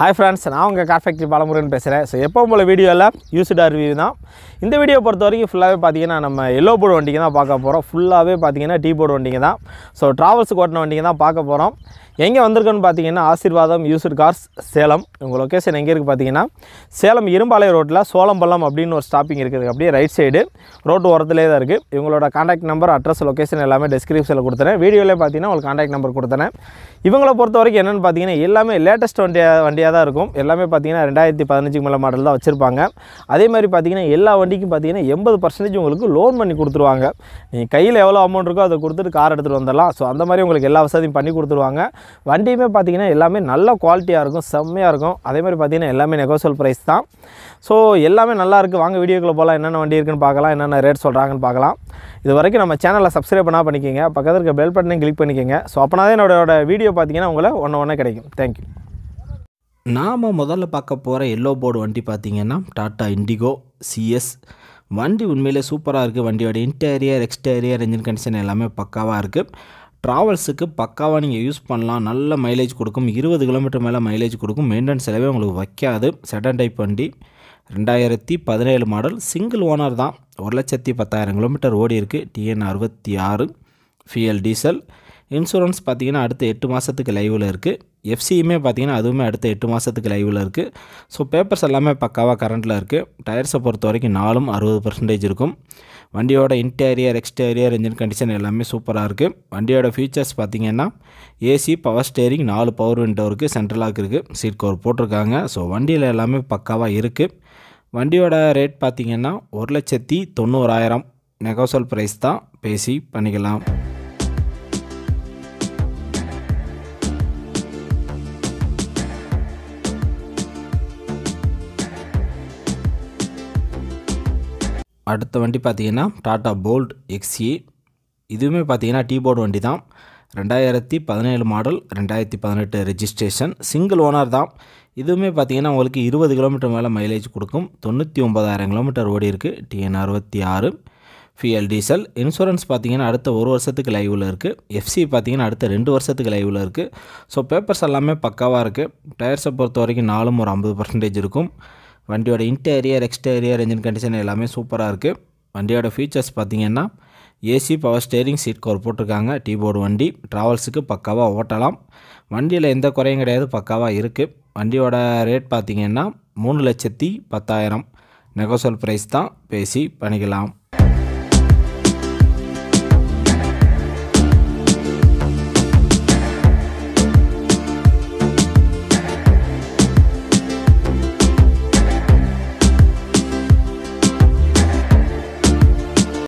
Hi friends நான் உங்கள் car factory Balamurugan பேசுகிறேன் ஸோ எப்போ போல் வீடியோவில் யூஸ்டாக ரிவ்யூ தான் இந்த வீடியோ பொறுத்த வரைக்கும் ஃபுல்லாகவே பார்த்தீங்கன்னா நம்ம எல்லோ போர்டு வண்டிக்கு தான் பார்க்க போகிறோம் ஃபுல்லாகவே பார்த்தீங்கன்னா டீ போர்டு வண்டிங்க தான் ஸோ ட்ராவல்ஸ் ஓட்டின வண்டிங்க தான் பார்க்க போகிறோம் எங்கே வந்திருக்குன்னு பார்த்தீங்கன்னா ஆசீர்வாதம் யூசர் கார்ஸ் சேலம் உங்கள் லொக்கேஷன் எங்கே இருக்குது பார்த்தீங்கன்னா சேலம் இரும்பாலை ரோட்டில் சோளம்பள்ளம் அப்படின்னு ஒரு ஸ்டாப்பிங் இருக்குது அப்படியே ரைட் சைடு ரோட்டு ஓரத்துலேயே தான் இருக்குது இவங்களோட காண்டாக்ட் நம்பர் அட்ரஸ் லொக்கேஷன் எல்லாமே டிஸ்கிரிப்ஷனில் கொடுத்துறேன் வீடியோவில் பார்த்தீங்கன்னா உங்களுக்கு காண்டாக்ட் நம்பர் கொடுத்துறேன் இவங்களை பொறுத்த வரைக்கும் என்னென்னு பார்த்தீங்கன்னா எல்லாமே லேட்டஸ்ட் வண்டியாக வண்டியாக தான் இருக்கும் எல்லாமே பார்த்தீங்கன்னா ரெண்டாயிரத்தி பதினஞ்சுக்கு மேலே மாடல் தான் வச்சுருப்பாங்க அதே மாதிரி பார்த்தீங்கன்னா எல்லா வண்டிக்கும் பார்த்தீங்கன்னா எண்பது பர்சன்டேஜ் உங்களுக்கு லோன் பண்ணி கொடுத்துருவாங்க நீங்கள் கையில் எவ்வளோ அமௌண்ட் இருக்கோ அதை கொடுத்துட்டு கார் எடுத்துகிட்டு வந்துடலாம் ஸோ அந்த மாதிரி உங்களுக்கு எல்லா வசதியும் பண்ணி கொடுத்துருவாங்க வண்டியுமே பார்த்திங்கன்னா எல்லாமே நல்ல குவாலிட்டியாக இருக்கும் செம்மையாக இருக்கும் அதேமாதிரி பார்த்திங்கன்னா எல்லாமே நெகோசியல் ப்ரைஸ் தான் ஸோ எல்லாமே நல்லாயிருக்கு வாங்க வீடியோக்குள்ளே போகலாம் என்னென்ன வண்டி இருக்குன்னு பார்க்கலாம் என்னென்ன ரேட் சொல்கிறாங்கன்னு பார்க்கலாம் இது வரைக்கும் நம்ம சேனலில் சப்ஸ்கிரைப் பண்ணால் பண்ணிக்கோங்க பக்கத்தில் இருக்க பெல் பட்டனையும் கிளிக் பண்ணிக்கோங்க ஸோ அப்போனா என்னோட வீடியோ பார்த்திங்கன்னா உங்களை ஒன்று ஒன்று கிடைக்கும் தேங்க்யூ நாம் முதல்ல பார்க்க போகிற எல்லோ போர்டு வண்டி பார்த்திங்கன்னா டாட்டா இண்டிகோ சிஎஸ் வண்டி உண்மையிலே சூப்பராக இருக்குது வண்டியோட இன்டீரியர் எக்ஸ்டீரியர் இன்ஜின் கண்டிஷன் எல்லாமே பக்காவாக இருக்குது ட்ராவல்ஸுக்கு பக்காவாக நீங்கள் யூஸ் பண்ணலாம் நல்ல மைலேஜ் கொடுக்கும் இருபது கிலோமீட்டர் மேலே மைலேஜ் கொடுக்கும் மெயின்டெனன்ஸ் செலவே உங்களுக்கு வைக்காது செடன் டைப் வண்டி ரெண்டாயிரத்தி பதினேழு மாடல் சிங்கிள் ஓனர் தான் ஒரு லட்சத்தி பத்தாயிரம் கிலோமீட்டர் ஓடி இருக்குது டிஎன் அறுபத்தி ஆறு ஃபியல் டீசல் இன்சூரன்ஸ் பார்த்திங்கன்னா அடுத்த எட்டு மாதத்துக்கு லைவில் இருக்குது எஃப்சியுமே பார்த்திங்கன்னா அதுவுமே அடுத்த எட்டு மாதத்துக்கு லைவில் இருக்குது ஸோ பேப்பர்ஸ் எல்லாமே பக்காவாக கரண்ட்டில் இருக்குது டயர்ஸை பொறுத்த வரைக்கும் நாலும் அறுபது பர்சன்டேஜ் இருக்கும் வண்டியோட இன்டீரியர் எக்ஸ்டீரியர் இன்ஜின் கண்டிஷன் எல்லாமே சூப்பராக இருக்குது வண்டியோட ஃபீச்சர்ஸ் பார்த்திங்கன்னா ஏசி பவர் ஸ்டேரிங் நாலு பவர் விண்டோ இருக்குது சென்ட்ரலாக இருக்குது சீட் கவர் போட்டிருக்காங்க ஸோ வண்டியில் எல்லாமே பக்காவாக இருக்குது வண்டியோட ரேட் பார்த்திங்கன்னா ஒரு லட்சத்தி தொண்ணூறாயிரம் நெகோசல் ப்ரைஸ் தான் பேசி பண்ணிக்கலாம் அடுத்த வண்டி பார்த்திங்கன்னா டாட்டா போல்ட் எக்ஸி e. இதுவுமே பார்த்திங்கன்னா டீ போர்டு வண்டி தான் ரெண்டாயிரத்தி பதினேழு மாடல் ரெண்டாயிரத்தி பதினெட்டு ரெஜிஸ்ட்ரேஷன் சிங்கிள் ஓனர் தான் இதுவுமே பார்த்திங்கன்னா உங்களுக்கு இருபது கிலோமீட்டர் மேலே மைலேஜ் கொடுக்கும் தொண்ணூற்றி ஒம்பதாயிரம் கிலோமீட்டர் ஓடி இருக்குது டிஎன் அறுபத்தி ஆறு ஃபிஎல் டீசல் இன்சூரன்ஸ் பார்த்திங்கன்னா அடுத்த ஒரு வருஷத்துக்கு லைவில் இருக்குது எஃப்சி பார்த்தீங்கன்னா அடுத்த ரெண்டு வருஷத்துக்கு லைவில் இருக்குது ஸோ பேப்பர்ஸ் எல்லாமே பக்காவாக இருக்குது டயர்ஸை பொறுத்த வரைக்கும் நாலும் ஒரு ஐம்பது பர்சன்டேஜ் இருக்கும் வண்டியோட இன்டீரியர் எக்ஸ்டீரியர் இன்ஜின் கண்டிஷன் எல்லாமே சூப்பராக இருக்குது வண்டியோட ஃபீச்சர்ஸ் பார்த்திங்கன்னா AC power steering seat cover போட்டிருக்காங்க டீ போர்டு வண்டி ட்ராவல்ஸுக்கு பக்காவாக ஓட்டலாம் வண்டியில் எந்த குறையும் கிடையாது பக்காவாக இருக்குது வண்டியோட ரேட் பார்த்திங்கன்னா மூணு லட்சத்தி பத்தாயிரம் நெகோசல் ப்ரைஸ் தான் பேசி பண்ணிக்கலாம்